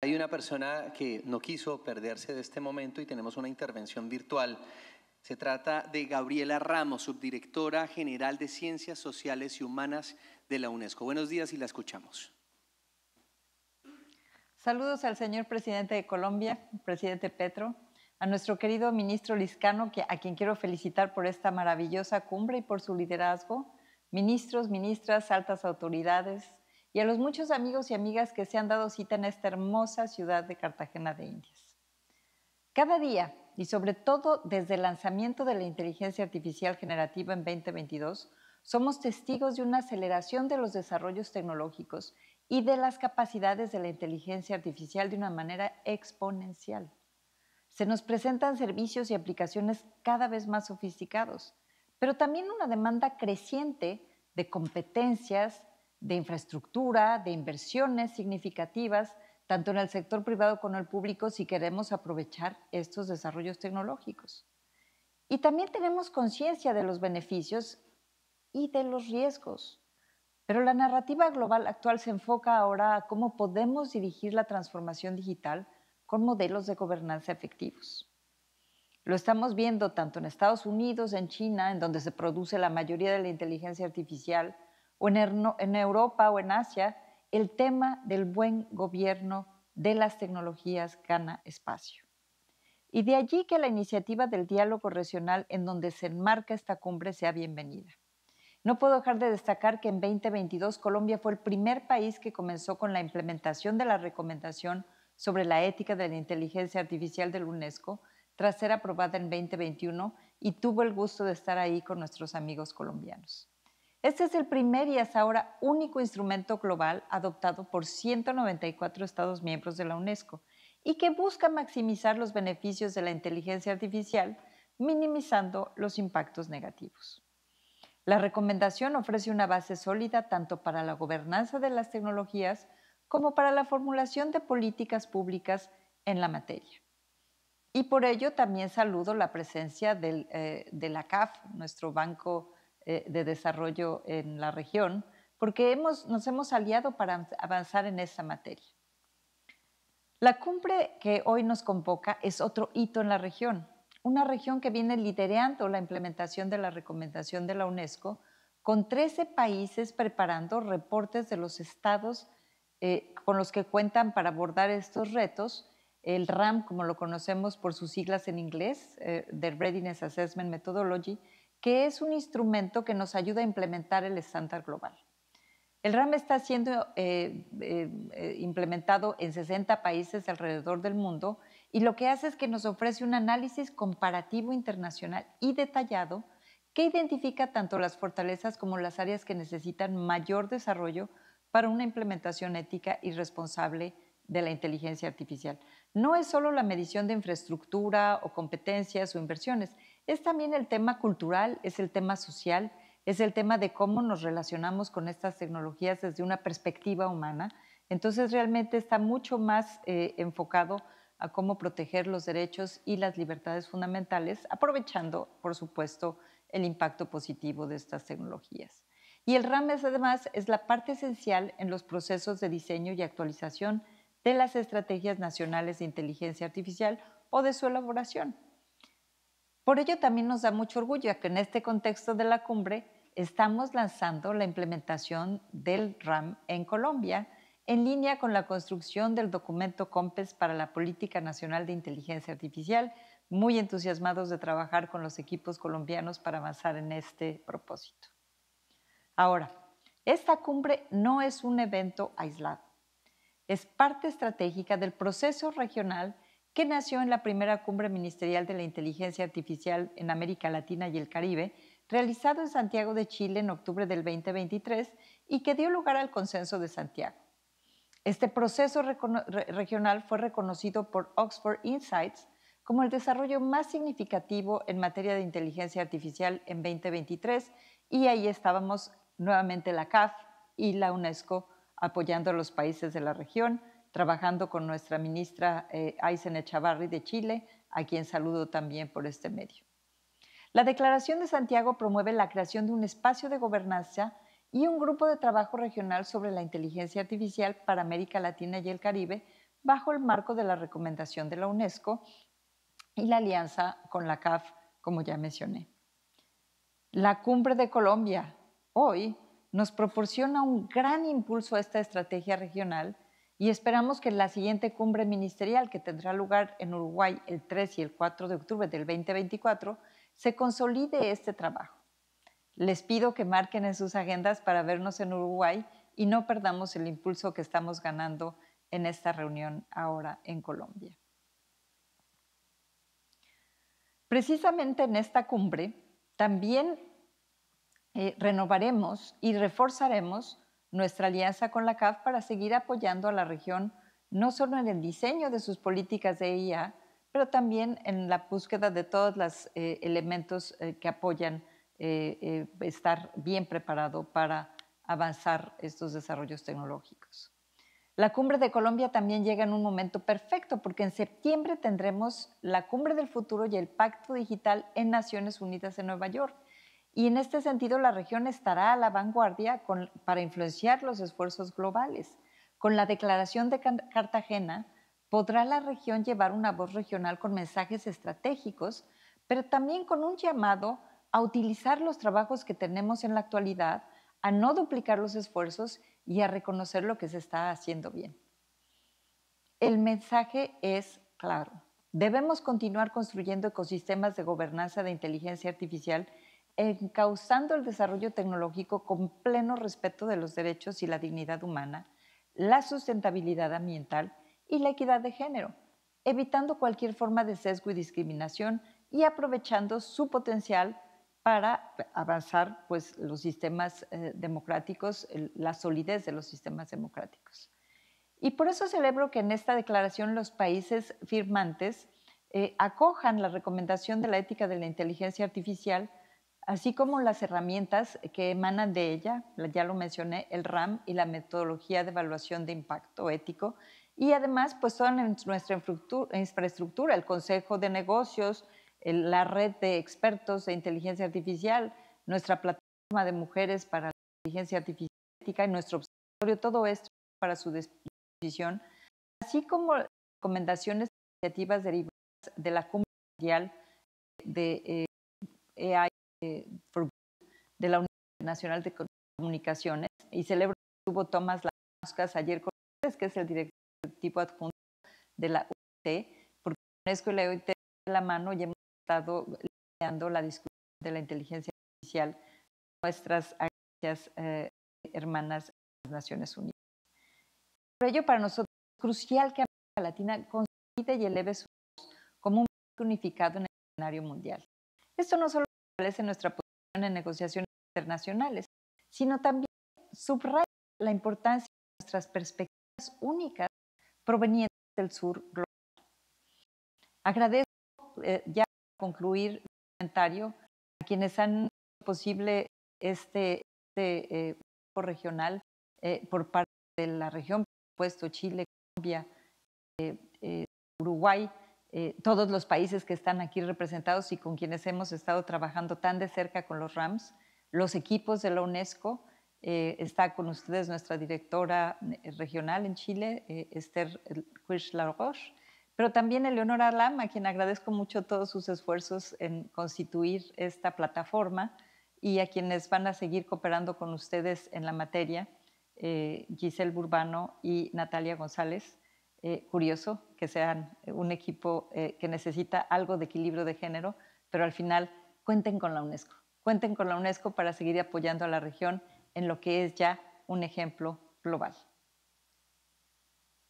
Hay una persona que no quiso perderse de este momento y tenemos una intervención virtual. Se trata de Gabriela Ramos, subdirectora general de Ciencias Sociales y Humanas de la UNESCO. Buenos días y la escuchamos. Saludos al señor presidente de Colombia, presidente Petro, a nuestro querido ministro Liscano, a quien quiero felicitar por esta maravillosa cumbre y por su liderazgo, ministros, ministras, altas autoridades, y a los muchos amigos y amigas que se han dado cita en esta hermosa ciudad de Cartagena de Indias. Cada día, y sobre todo desde el lanzamiento de la inteligencia artificial generativa en 2022, somos testigos de una aceleración de los desarrollos tecnológicos y de las capacidades de la inteligencia artificial de una manera exponencial. Se nos presentan servicios y aplicaciones cada vez más sofisticados, pero también una demanda creciente de competencias, de infraestructura, de inversiones significativas, tanto en el sector privado como en el público, si queremos aprovechar estos desarrollos tecnológicos. Y también tenemos conciencia de los beneficios y de los riesgos. Pero la narrativa global actual se enfoca ahora a cómo podemos dirigir la transformación digital con modelos de gobernanza efectivos. Lo estamos viendo tanto en Estados Unidos, en China, en donde se produce la mayoría de la inteligencia artificial, o en Europa o en Asia, el tema del buen gobierno de las tecnologías gana espacio. Y de allí que la iniciativa del diálogo regional en donde se enmarca esta cumbre sea bienvenida. No puedo dejar de destacar que en 2022 Colombia fue el primer país que comenzó con la implementación de la recomendación sobre la ética de la inteligencia artificial del UNESCO tras ser aprobada en 2021 y tuvo el gusto de estar ahí con nuestros amigos colombianos. Este es el primer y hasta ahora único instrumento global adoptado por 194 Estados miembros de la UNESCO y que busca maximizar los beneficios de la inteligencia artificial, minimizando los impactos negativos. La recomendación ofrece una base sólida tanto para la gobernanza de las tecnologías como para la formulación de políticas públicas en la materia. Y por ello también saludo la presencia eh, de la CAF, nuestro Banco eh, de desarrollo en la región, porque hemos, nos hemos aliado para avanzar en esa materia. La cumbre que hoy nos convoca es otro hito en la región, una región que viene liderando la implementación de la recomendación de la UNESCO, con 13 países preparando reportes de los estados eh, con los que cuentan para abordar estos retos. El RAM, como lo conocemos por sus siglas en inglés, eh, The Readiness Assessment Methodology, que es un instrumento que nos ayuda a implementar el estándar global. El RAM está siendo eh, eh, eh, implementado en 60 países alrededor del mundo y lo que hace es que nos ofrece un análisis comparativo internacional y detallado que identifica tanto las fortalezas como las áreas que necesitan mayor desarrollo para una implementación ética y responsable de la inteligencia artificial. No es solo la medición de infraestructura o competencias o inversiones, es también el tema cultural, es el tema social, es el tema de cómo nos relacionamos con estas tecnologías desde una perspectiva humana. Entonces realmente está mucho más eh, enfocado a cómo proteger los derechos y las libertades fundamentales, aprovechando, por supuesto, el impacto positivo de estas tecnologías. Y el RAMES, además, es la parte esencial en los procesos de diseño y actualización de las estrategias nacionales de inteligencia artificial o de su elaboración. Por ello también nos da mucho orgullo que en este contexto de la cumbre estamos lanzando la implementación del RAM en Colombia en línea con la construcción del documento COMPES para la Política Nacional de Inteligencia Artificial, muy entusiasmados de trabajar con los equipos colombianos para avanzar en este propósito. Ahora, esta cumbre no es un evento aislado, es parte estratégica del proceso regional que nació en la primera cumbre ministerial de la inteligencia artificial en América Latina y el Caribe, realizado en Santiago de Chile en octubre del 2023 y que dio lugar al consenso de Santiago. Este proceso regional fue reconocido por Oxford Insights como el desarrollo más significativo en materia de inteligencia artificial en 2023 y ahí estábamos nuevamente la CAF y la UNESCO apoyando a los países de la región trabajando con nuestra ministra eh, Aysen Echavarri de Chile, a quien saludo también por este medio. La Declaración de Santiago promueve la creación de un espacio de gobernanza y un grupo de trabajo regional sobre la inteligencia artificial para América Latina y el Caribe bajo el marco de la recomendación de la UNESCO y la alianza con la CAF, como ya mencioné. La cumbre de Colombia hoy nos proporciona un gran impulso a esta estrategia regional y esperamos que la siguiente cumbre ministerial que tendrá lugar en Uruguay el 3 y el 4 de octubre del 2024 se consolide este trabajo. Les pido que marquen en sus agendas para vernos en Uruguay y no perdamos el impulso que estamos ganando en esta reunión ahora en Colombia. Precisamente en esta cumbre también eh, renovaremos y reforzaremos nuestra alianza con la CAF para seguir apoyando a la región no solo en el diseño de sus políticas de IA, pero también en la búsqueda de todos los eh, elementos eh, que apoyan eh, estar bien preparado para avanzar estos desarrollos tecnológicos. La cumbre de Colombia también llega en un momento perfecto porque en septiembre tendremos la cumbre del futuro y el pacto digital en Naciones Unidas en Nueva York. Y en este sentido, la región estará a la vanguardia para influenciar los esfuerzos globales. Con la declaración de Cartagena, podrá la región llevar una voz regional con mensajes estratégicos, pero también con un llamado a utilizar los trabajos que tenemos en la actualidad, a no duplicar los esfuerzos y a reconocer lo que se está haciendo bien. El mensaje es claro. Debemos continuar construyendo ecosistemas de gobernanza de inteligencia artificial encauzando el desarrollo tecnológico con pleno respeto de los derechos y la dignidad humana, la sustentabilidad ambiental y la equidad de género, evitando cualquier forma de sesgo y discriminación y aprovechando su potencial para avanzar pues, los sistemas eh, democráticos, la solidez de los sistemas democráticos. Y por eso celebro que en esta declaración los países firmantes eh, acojan la recomendación de la ética de la inteligencia artificial así como las herramientas que emanan de ella, ya lo mencioné, el RAM y la metodología de evaluación de impacto ético, y además pues toda nuestra infraestructura, el Consejo de Negocios, la red de expertos de inteligencia artificial, nuestra plataforma de mujeres para la inteligencia artificial ética y nuestro observatorio, todo esto para su disposición, así como recomendaciones e iniciativas derivadas de la Cumbre Mundial de eh, AI eh, de la Unión Nacional de Comunicaciones y celebro que tuvo Tomás Lascas ayer con ustedes, que es el director tipo adjunto de la UIT, porque la UNESCO y la de la mano y hemos estado liderando la discusión de la inteligencia artificial de nuestras agencias eh, hermanas de las Naciones Unidas. Por ello, para nosotros es crucial que América Latina consolide y eleve su voz como un unificado en el escenario mundial. Esto no solo nuestra posición en negociaciones internacionales, sino también subraya la importancia de nuestras perspectivas únicas provenientes del sur global. Agradezco eh, ya concluir el comentario a quienes han hecho posible este, este eh, grupo regional eh, por parte de la región, por supuesto, Chile, Colombia, Uruguay. Eh, todos los países que están aquí representados y con quienes hemos estado trabajando tan de cerca con los RAMS, los equipos de la UNESCO. Eh, está con ustedes nuestra directora eh, regional en Chile, Esther Quirch Laroche, pero también Eleonora Lam, a quien agradezco mucho todos sus esfuerzos en constituir esta plataforma y a quienes van a seguir cooperando con ustedes en la materia, Giselle Burbano y Natalia González. Eh, curioso que sean eh, un equipo eh, que necesita algo de equilibrio de género, pero al final cuenten con la UNESCO, cuenten con la UNESCO para seguir apoyando a la región en lo que es ya un ejemplo global.